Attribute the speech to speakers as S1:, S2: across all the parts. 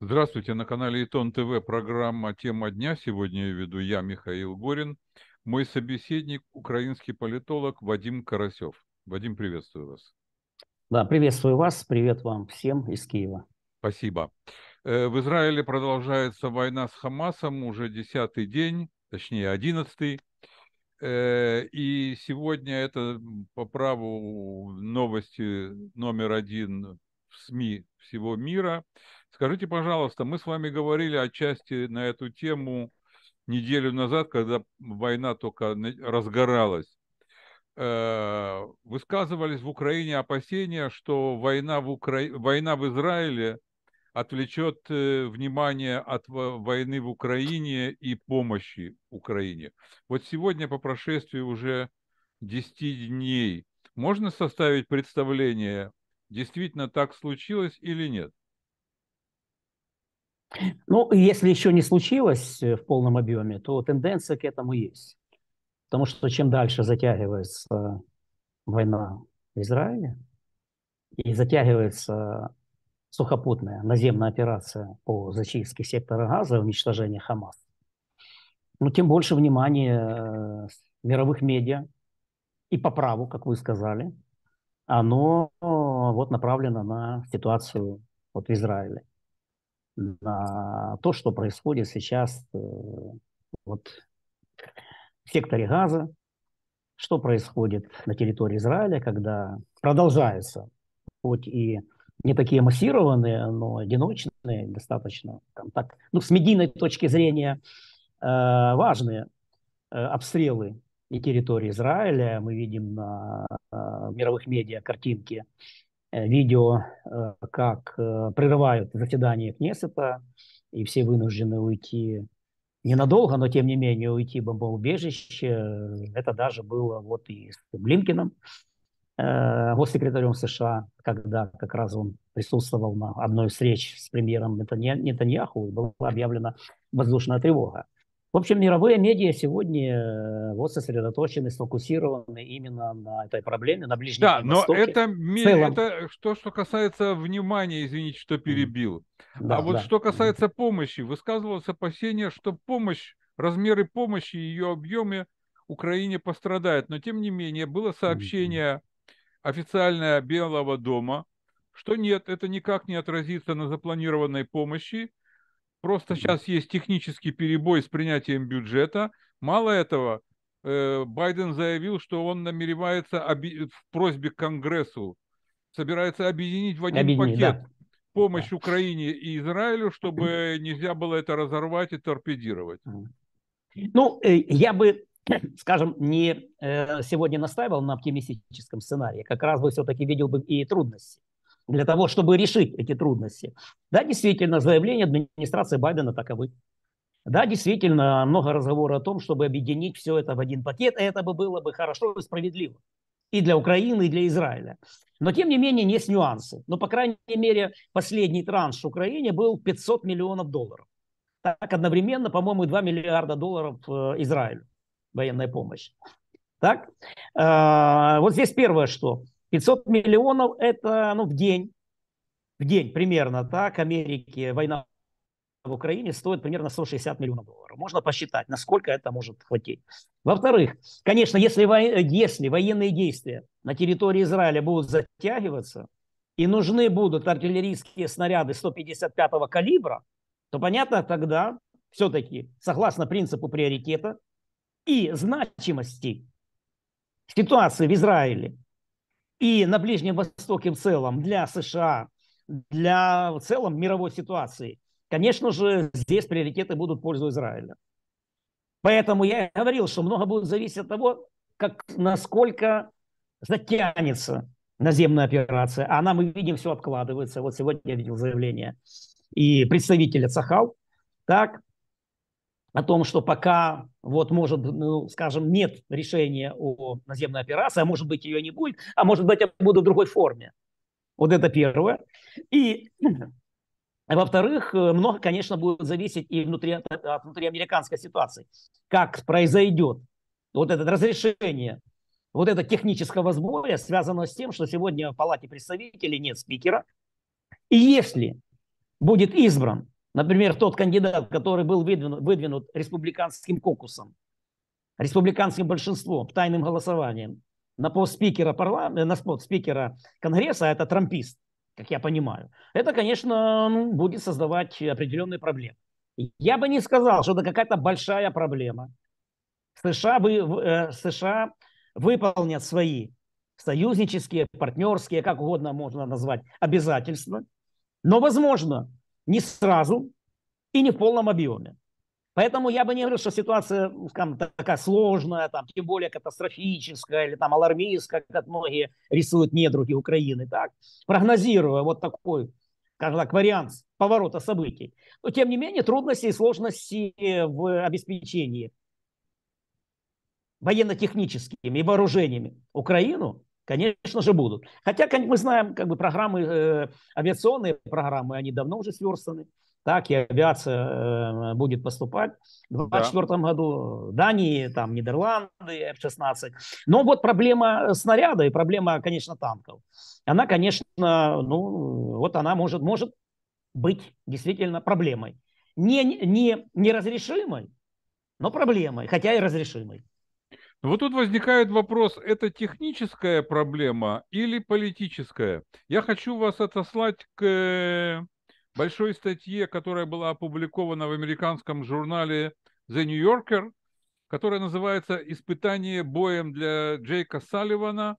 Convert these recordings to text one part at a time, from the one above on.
S1: Здравствуйте, на канале Итон ТВ программа «Тема дня». Сегодня я веду я, Михаил Горин. Мой собеседник – украинский политолог Вадим Карасев. Вадим, приветствую вас.
S2: Да, приветствую вас. Привет вам всем из Киева. Спасибо.
S1: Э, в Израиле продолжается война с Хамасом уже десятый день, точнее одиннадцатый. Э, и сегодня это по праву новости номер один в СМИ всего мира – Скажите, пожалуйста, мы с вами говорили отчасти на эту тему неделю назад, когда война только разгоралась. Э, высказывались в Украине опасения, что война в, Укра... война в Израиле отвлечет э, внимание от войны в Украине и помощи Украине. Вот сегодня по прошествии уже 10 дней можно составить представление, действительно так случилось или нет?
S2: Ну, если еще не случилось э, в полном объеме, то тенденция к этому есть. Потому что чем дальше затягивается война в Израиле и затягивается сухопутная наземная операция по зачистке сектора газа, и уничтожению Хамас, ну, тем больше внимания э, мировых медиа и по праву, как вы сказали, оно э, вот направлено на ситуацию вот в Израиле на то, что происходит сейчас э, вот, в секторе газа, что происходит на территории Израиля, когда продолжается, хоть и не такие массированные, но одиночные достаточно, там, так, ну, с медийной точки зрения э, важные э, обстрелы и территории Израиля. Мы видим на э, мировых медиа картинки Э, видео, э, как э, прерывают заседание Кнессета, и все вынуждены уйти ненадолго, но тем не менее уйти в бомбоубежище. Это даже было вот и с Блинкиным, госсекретарем США, когда как раз он присутствовал на одной встрече с премьером Нетаньяху, и была объявлена воздушная тревога. В общем, мировые медиа сегодня э, вот сосредоточены, сфокусированы именно на этой проблеме, на Ближнем да, Востоке. Да, но это, это
S1: что, что касается внимания, извините, что перебил. Да, а вот да. что касается помощи, высказывалось опасение, что помощь, размеры помощи и ее объемы Украине пострадают. Но, тем не менее, было сообщение официальное Белого дома, что нет, это никак не отразится на запланированной помощи, Просто сейчас есть технический перебой с принятием бюджета. Мало этого, э, Байден заявил, что он намеревается в просьбе к Конгрессу собирается объединить в один объединить, пакет да. помощь да. Украине и Израилю, чтобы нельзя было это разорвать и торпедировать.
S2: Ну, э, я бы, скажем, не э, сегодня настаивал на оптимистическом сценарии, как раз бы все-таки видел бы и трудности для того, чтобы решить эти трудности. Да, действительно, заявление администрации Байдена таковы. Да, действительно, много разговора о том, чтобы объединить все это в один пакет. и Это бы было бы хорошо и справедливо. И для Украины, и для Израиля. Но, тем не менее, есть нюансы. Но, ну, по крайней мере, последний транш Украине был 500 миллионов долларов. Так, одновременно, по-моему, 2 миллиарда долларов э, Израилю военная помощь. Так, э, вот здесь первое, что 500 миллионов – это ну, в день, в день примерно, так, Америки война в Украине стоит примерно 160 миллионов долларов. Можно посчитать, насколько это может хватить. Во-вторых, конечно, если, во... если военные действия на территории Израиля будут затягиваться, и нужны будут артиллерийские снаряды 155-го калибра, то понятно тогда, все-таки, согласно принципу приоритета и значимости ситуации в Израиле, и на Ближнем Востоке в целом, для США, для в целом мировой ситуации, конечно же, здесь приоритеты будут в пользу Израиля. Поэтому я говорил, что много будет зависеть от того, как, насколько затянется наземная операция. А она, мы видим, все откладывается. Вот сегодня я видел заявление и представителя Цахал. так, о том, что пока, вот, может, ну, скажем, нет решения о наземной операции, а может быть, ее не будет, а может быть, я буду в другой форме. Вот это первое. И, во-вторых, э, много, конечно, будет зависеть и внутри, э, от внутриамериканской ситуации. Как произойдет вот это разрешение, вот это технического сбоя, связано с тем, что сегодня в Палате представителей нет спикера. И если будет избран Например, тот кандидат, который был выдвинут, выдвинут республиканским кокусом, республиканским большинством, тайным голосованием на пост спикера, парламента, э, на спот спикера Конгресса, а это трампист, как я понимаю, это, конечно, ну, будет создавать определенные проблемы. Я бы не сказал, что это какая-то большая проблема. США, вы, э, США выполнят свои союзнические, партнерские, как угодно можно назвать, обязательства. Но, возможно, не сразу и не в полном объеме. Поэтому я бы не говорил, что ситуация ну, скажем, такая сложная, там, тем более катастрофическая или там алармистская, как многие рисуют недруги Украины. Так, прогнозируя вот такой, скажем так, вариант поворота событий. Но тем не менее трудности и сложности в обеспечении военно-техническими и вооружениями Украину Конечно же будут. Хотя, мы знаем, как бы программы, э, авиационные программы, они давно уже сверстаны. Так и авиация э, будет поступать в 2024 да. году. Дании, там, Нидерланды, F-16. Но вот проблема э, снаряда и проблема, конечно, танков. Она, конечно, ну, вот она может, может быть действительно проблемой. Не, не, не разрешимой, но проблемой, хотя и разрешимой.
S1: Вот тут возникает вопрос, это техническая проблема или политическая? Я хочу вас отослать к э, большой статье, которая была опубликована в американском журнале The New Yorker, которая называется «Испытание боем для Джейка Салливана.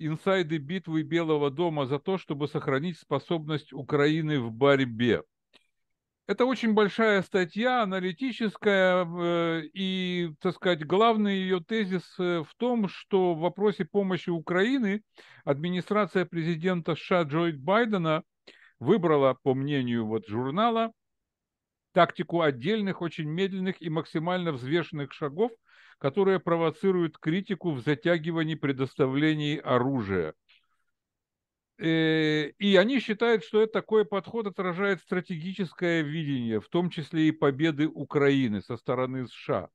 S1: Инсайды битвы Белого дома за то, чтобы сохранить способность Украины в борьбе». Это очень большая статья, аналитическая, э, и, так сказать, главный ее тезис э, в том, что в вопросе помощи Украины администрация президента США Джо Байдена выбрала, по мнению вот журнала, тактику отдельных, очень медленных и максимально взвешенных шагов, которые провоцируют критику в затягивании предоставлений оружия – Э, и они считают, что это такой подход отражает стратегическое видение, в том числе и победы Украины со стороны США.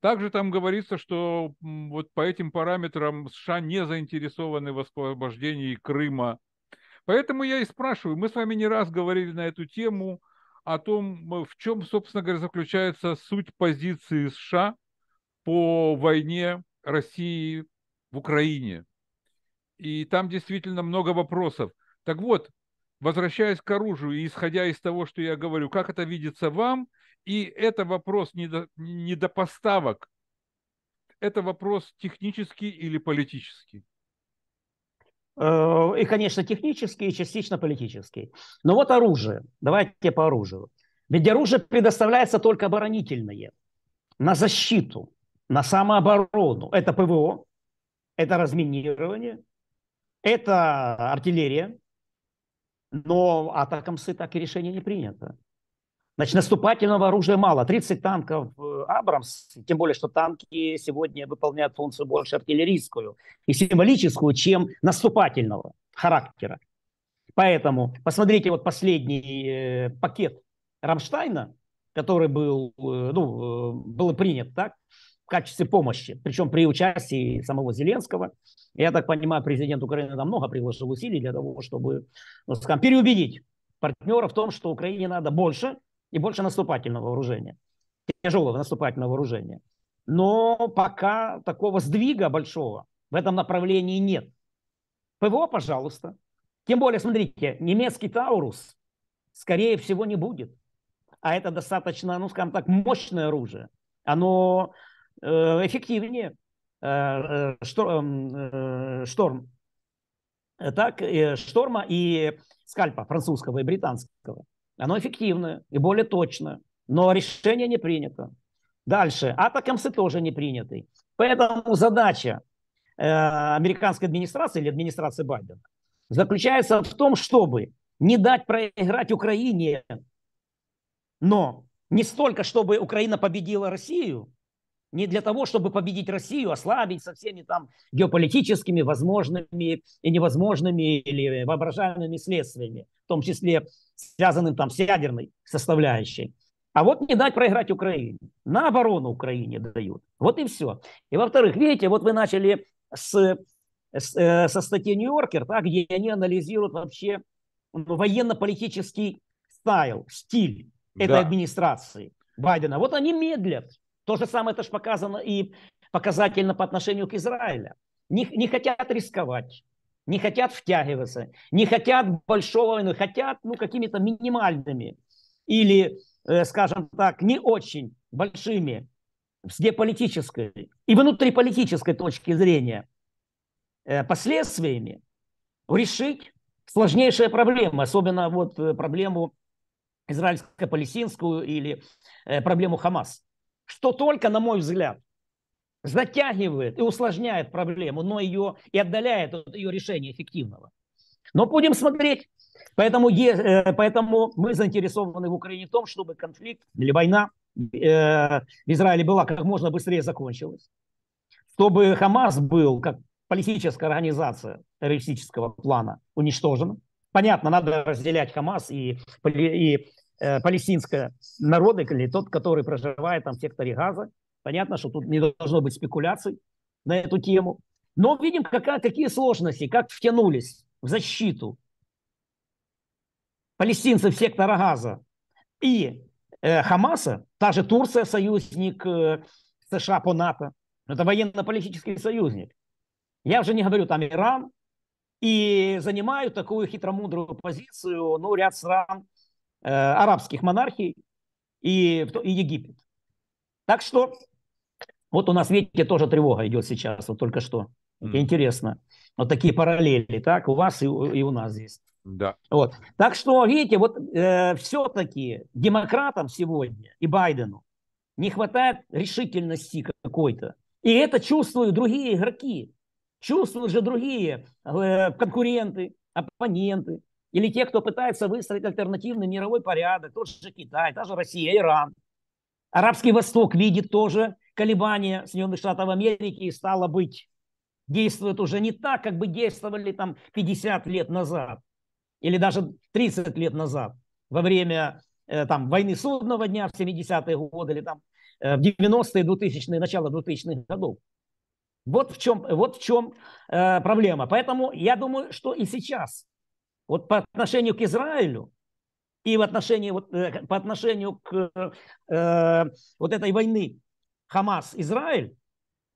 S1: Также там говорится, что вот по этим параметрам США не заинтересованы в освобождении Крыма. Поэтому я и спрашиваю, мы с вами не раз говорили на эту тему, о том, э, в чем, собственно говоря, заключается суть позиции США по войне России в Украине и там действительно много вопросов. Так вот, возвращаясь к оружию и исходя из того, что я говорю, как это видится вам, и это вопрос не до поставок, это вопрос технический или политический? Э, и, конечно, технический и частично
S2: политический. Но вот оружие. Давайте по оружию. Ведь оружие предоставляется только оборонительное, на защиту, на самооборону. Это ПВО, это разминирование, это артиллерия, но атакамсы так и решение не принято. Значит, наступательного оружия мало. 30 танков э, «Абрамс», тем более, что танки сегодня выполняют функцию больше артиллерийскую и символическую, чем наступательного характера. Поэтому посмотрите вот последний э, пакет Рамштайна, который был, э, ну, э, был принят, так? в качестве помощи, причем при участии самого Зеленского. Я так понимаю, президент Украины там много приложил усилий для того, чтобы ну, скажем, переубедить партнера в том, что Украине надо больше и больше наступательного вооружения, тяжелого наступательного вооружения. Но пока такого сдвига большого в этом направлении нет. ПВО, пожалуйста. Тем более, смотрите, немецкий Таурус, скорее всего, не будет. А это достаточно, ну, скажем так, мощное оружие. Оно Э, эффективнее э, э, эм, шторм. Так, шторма и скальпа французского и британского. Оно эффективное и более точное, но решение не принято. Дальше. Атакамсы тоже не приняты. Поэтому задача американской администрации или администрации Байдена заключается в том, чтобы не дать проиграть Украине, но не столько, чтобы Украина победила Россию, не для того, чтобы победить Россию, ослабить со всеми там геополитическими возможными и невозможными или воображаемыми следствиями, в том числе связанным там с ядерной составляющей. А вот не дать проиграть Украине. На оборону Украине дают. Вот и все. И во-вторых, видите, вот вы начали с, с э, со статьи «Нью-Йоркер», да, где они анализируют вообще ну, военно-политический стайл, стиль этой да. администрации Байдена. Вот они медлят. То же самое это же показано и показательно по отношению к Израилю. Не, не хотят рисковать, не хотят втягиваться, не хотят большого войны, хотят ну, какими-то минимальными или, э, скажем так, не очень большими с геополитической и внутриполитической точки зрения э, последствиями решить сложнейшая проблема, особенно вот э, проблему израильско-палестинскую или проблему Хамас что только, на мой взгляд, затягивает и усложняет проблему, но ее и отдаляет от ее решения эффективного. Но будем смотреть. Поэтому, э, поэтому мы заинтересованы в Украине в том, чтобы конфликт или война э, в Израиле была как можно быстрее закончилась, чтобы Хамас был как политическая организация террористического плана уничтожен. Понятно, надо разделять Хамас и, и палестинское э, палестинского народа, или тот, который проживает там в секторе Газа. Понятно, что тут не должно быть спекуляций на эту тему. Но видим, какая, какие сложности, как втянулись в защиту палестинцев сектора Газа и э, Хамаса, та же Турция союзник э, США по НАТО, это военно-политический союзник. Я уже не говорю там Иран, и занимают такую хитромудрую позицию, ну, ряд стран Э, арабских монархий и, и Египет. Так что вот у нас, видите, тоже тревога идет сейчас, вот только что. Интересно. Вот такие параллели, так, у вас и, и у нас здесь. Да. Вот. Так что, видите, вот э, все-таки демократам сегодня и Байдену не хватает решительности какой-то. И это чувствуют другие игроки, чувствуют же другие э, конкуренты, оппоненты. Или те, кто пытается выстроить альтернативный мировой порядок, тот же Китай, та же Россия, Иран. Арабский Восток видит тоже колебания Соединенных Штатов Америки и стало быть, действует уже не так, как бы действовали там 50 лет назад или даже 30 лет назад во время э, там, войны судного дня в 70-е годы или там э, в 90-е, 2000-е, начало 2000-х годов. Вот в чем, вот в чем э, проблема. Поэтому я думаю, что и сейчас вот по отношению к Израилю и в отношении, вот, э, по отношению к э, вот этой войны Хамас-Израиль,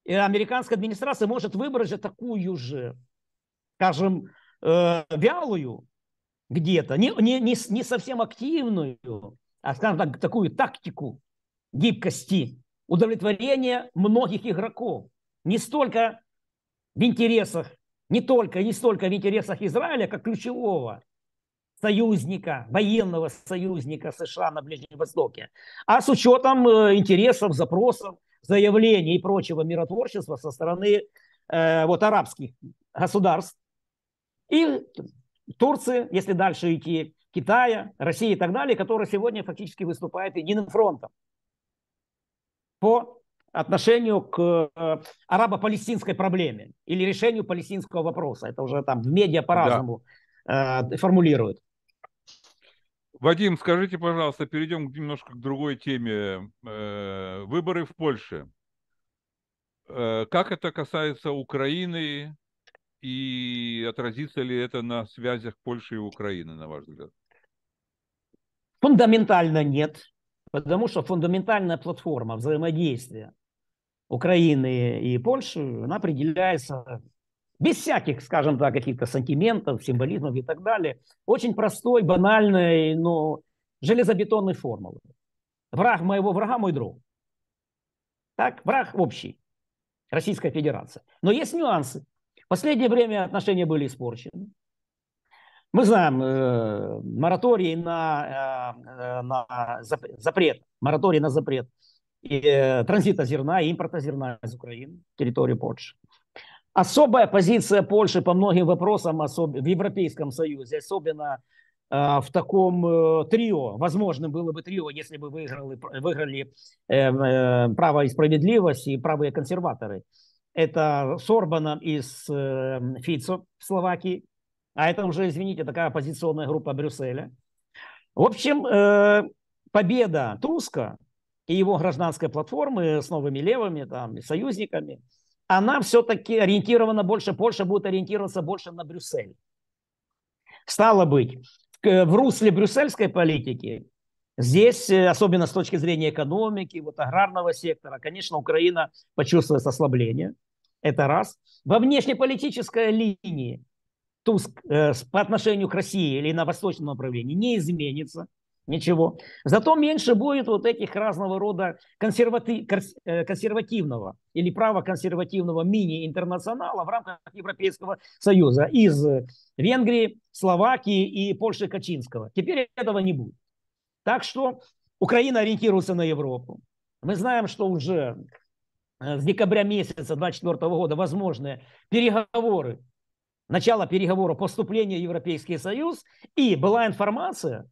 S2: американская администрация может выбрать же такую же, скажем, э, вялую где-то, не, не, не, не совсем активную, а, скажем так, такую тактику гибкости, удовлетворения многих игроков. Не столько в интересах не только и не столько в интересах Израиля, как ключевого союзника, военного союзника США на Ближнем Востоке, а с учетом э, интересов, запросов, заявлений и прочего миротворчества со стороны э, вот, арабских государств и Турции, если дальше идти, Китая, России и так далее, которые сегодня фактически выступают единым фронтом по отношению к э, арабо-палестинской проблеме или решению палестинского вопроса. Это уже там в медиа по-разному да. Э, формулируют.
S1: Вадим, скажите, пожалуйста, перейдем немножко к другой теме. Э, выборы в Польше. Как это касается Украины и отразится ли это на связях Польши и Украины, на ваш взгляд?
S2: Фундаментально нет, потому что фундаментальная платформа взаимодействия Украины и Польши, она определяется без всяких, скажем так, каких-то сантиментов, символизмов и так далее, очень простой, банальной, но железобетонной формулы. Враг моего врага – мой друг. Так, враг общий. Российская Федерация. Но есть нюансы. В последнее время отношения были испорчены. Мы знаем э, мораторий на, э, э на запрет, мораторий на запрет и, э, транзита зерна и импорта зерна из Украины, территории Польши. Особая позиция Польши по многим вопросам особ... в Европейском Союзе, особенно э, в таком э, трио, возможно было бы трио, если бы выиграли, выиграли э, право и справедливость и правые консерваторы. Это с Орбаном и с э, Фицо в Словакии, а это уже, извините, такая оппозиционная группа Брюсселя. В общем, победа Туска и его гражданской платформы с новыми левыми там, и союзниками, она все-таки ориентирована больше, Польша будет ориентироваться больше на Брюссель. Стало быть, в русле брюссельской политики здесь, э, особенно с точки зрения экономики, вот аграрного сектора, конечно, Украина почувствует ослабление. Это раз. Во внешнеполитической линии Туск э, по отношению к России или на восточном направлении не изменится ничего. Зато меньше будет вот этих разного рода консервати... Э, консервативного или правоконсервативного мини-интернационала в рамках Европейского Союза из Венгрии, Словакии и Польши Качинского. Теперь этого не будет. Так что Украина ориентируется на Европу. Мы знаем, что уже э, с декабря месяца 2024 года возможны переговоры, начало переговоров поступления в Европейский Союз. И была информация,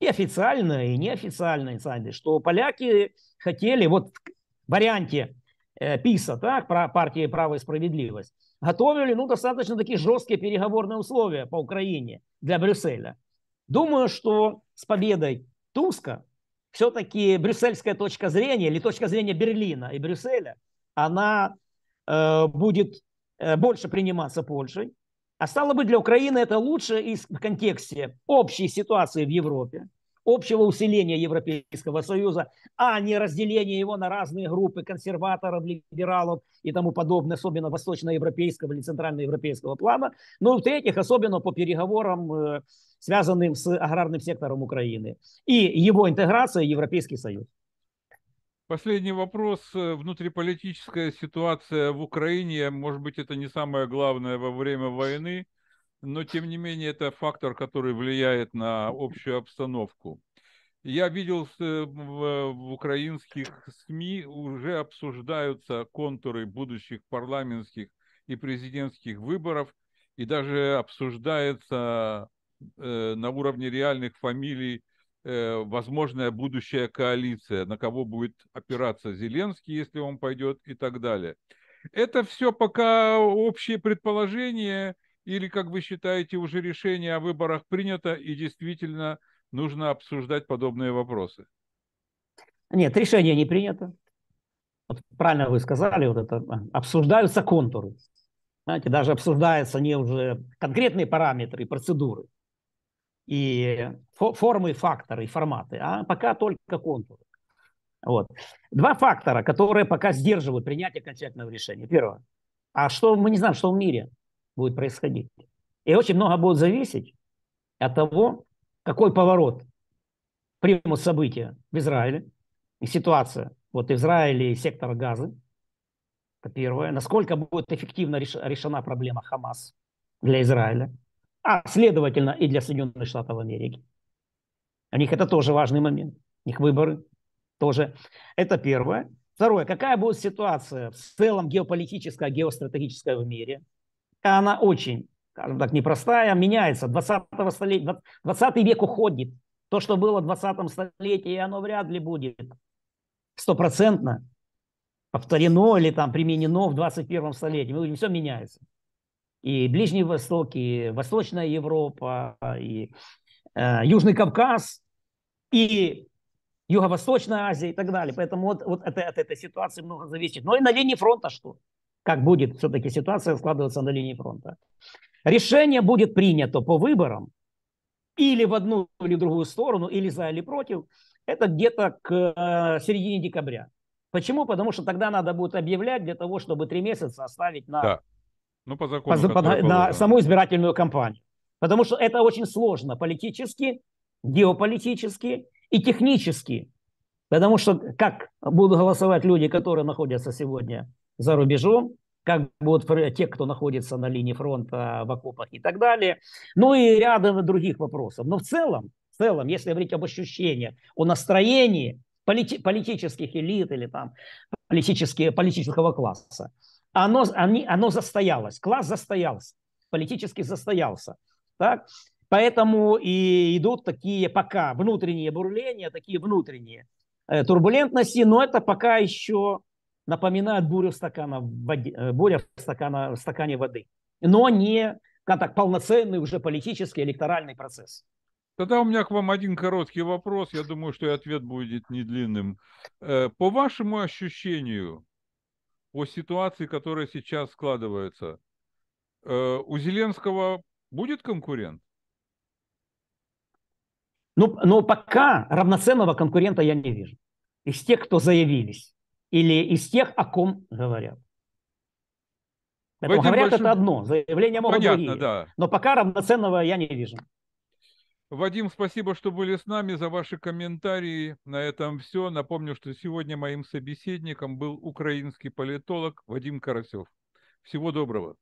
S2: и официально, и неофициально инсайды, что поляки хотели, вот в варианте э, ПИСа, так, про партии «Право и справедливость», готовили, ну, достаточно такие жесткие переговорные условия по Украине для Брюсселя. Думаю, что с победой Туска все-таки брюссельская точка зрения или точка зрения Берлина и Брюсселя, она э, будет э, больше приниматься Польшей, а стало быть, для Украины это лучше из, в контексте общей ситуации в Европе, общего усиления Европейского Союза, а не разделения его на разные группы консерваторов, либералов и тому подобное, особенно восточноевропейского или центральноевропейского плана. Ну, в-третьих, особенно по переговорам, э, связанным с аграрным сектором Украины и его интеграцией в Европейский Союз.
S1: Последний вопрос. Э, внутриполитическая ситуация в Украине, может быть, это не самое главное во время войны, но тем не менее это фактор, который влияет на общую обстановку. Я видел э, в украинских СМИ уже обсуждаются контуры будущих парламентских и президентских выборов, и даже обсуждается э, на уровне реальных фамилий Э, возможная будущая коалиция, на кого будет опираться Зеленский, если он пойдет и так далее. Это все пока общее предположение или, как вы считаете, уже решение о выборах принято и действительно нужно обсуждать подобные вопросы?
S2: Нет, решение не принято. Вот правильно вы сказали, вот это э, обсуждаются контуры. Знаете, даже обсуждаются не уже конкретные параметры и процедуры, и формы, факторы, форматы, а пока только контуры. Вот. Два фактора, которые пока сдерживают принятие окончательного решения. Первое. А что мы не знаем, что в мире будет происходить. И очень много будет зависеть от того, какой поворот примут события в Израиле и ситуация вот Израиля и сектора газа. Это первое. Насколько будет эффективно решена проблема Хамас
S1: для Израиля
S2: а следовательно и для Соединенных Штатов Америки. У них это тоже важный момент, у них выборы тоже. Это первое. Второе, какая будет ситуация в целом геополитическая, геостратегическая в мире? Она очень, скажем так, непростая, меняется. 20, столетия, 20 век уходит. То, что было в 20 столетии, оно вряд ли будет стопроцентно повторено или там применено в 21 столетии. Мы видим, все меняется и Ближний Восток, и Восточная Европа, и э, Южный Кавказ, и Юго-Восточная Азия и так далее. Поэтому вот, вот это, от этой ситуации много зависит. Но ну и на линии фронта что? Как будет все-таки ситуация складываться на линии фронта? Решение будет принято по выборам или в одну или в другую сторону, или за, или против. Это где-то к э, середине декабря. Почему? Потому что тогда надо будет объявлять для того, чтобы три месяца оставить на да
S1: ну, по закону, по, по, на
S2: саму избирательную кампанию. Потому что это очень сложно политически, геополитически и технически. Потому что как будут голосовать люди, которые находятся сегодня за рубежом, как будут те, кто находится на линии фронта, в окопах и так далее. Ну и ряд других вопросов. Но в целом, в целом, если говорить об ощущениях, о настроении политических элит или там политические, политического класса, оно, они, оно застоялось, класс застоялся, политически застоялся. Так? Поэтому и идут такие пока внутренние бурления, такие внутренние э, турбулентности, но это пока еще напоминает бурю стакана в воде, э, буря в, стакана, в стакане воды, но не как так полноценный уже политический электоральный процесс.
S1: Тогда у меня к вам один короткий вопрос. Я думаю, что и ответ будет не длинным. Э, по вашему ощущению, о ситуации, которая сейчас складывается. Э, у Зеленского будет конкурент?
S2: Ну, но пока равноценного конкурента я не вижу. Из тех, кто заявились, или из тех, о ком говорят. Поэтому говорят большим... это одно, заявления могут Понятно, другие. Да. Но пока равноценного я не вижу.
S1: Вадим, спасибо, что были с нами, за ваши комментарии. На этом все. Напомню, что сегодня моим собеседником был украинский политолог Вадим Карасев. Всего доброго.